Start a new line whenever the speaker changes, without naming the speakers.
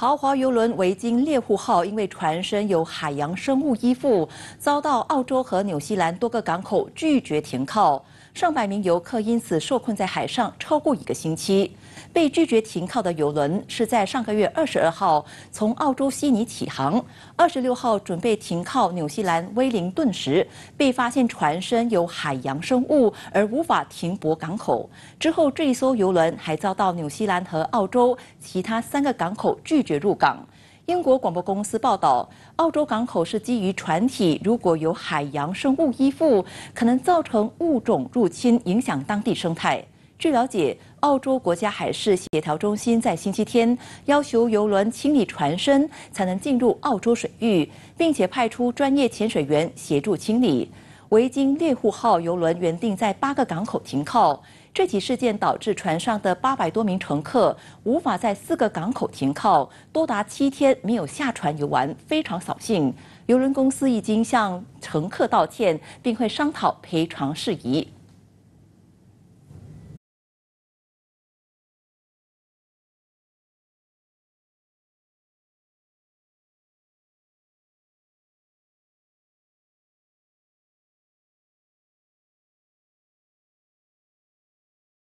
豪华游轮“维京猎户号”因为船身有海洋生物依附，遭到澳洲和纽西兰多个港口拒绝停靠。上百名游客因此受困在海上超过一个星期，被拒绝停靠的游轮是在上个月二十二号从澳洲悉尼起航，二十六号准备停靠纽西兰威灵顿时，被发现船身有海洋生物而无法停泊港口。之后，这一艘游轮还遭到纽西兰和澳洲其他三个港口拒绝入港。英国广播公司报道，澳洲港口是基于船体如果有海洋生物依附，可能造成物种入侵，影响当地生态。据了解，澳洲国家海事协调中心在星期天要求游轮清理船身才能进入澳洲水域，并且派出专业潜水员协助清理。维京猎户号游轮原定在八个港口停靠，这起事件导致船上的八百多名乘客无法在四个港口停靠，多达七天没有下船游玩，非常扫兴。游轮公司已经向乘客道歉，并会商讨赔偿事宜。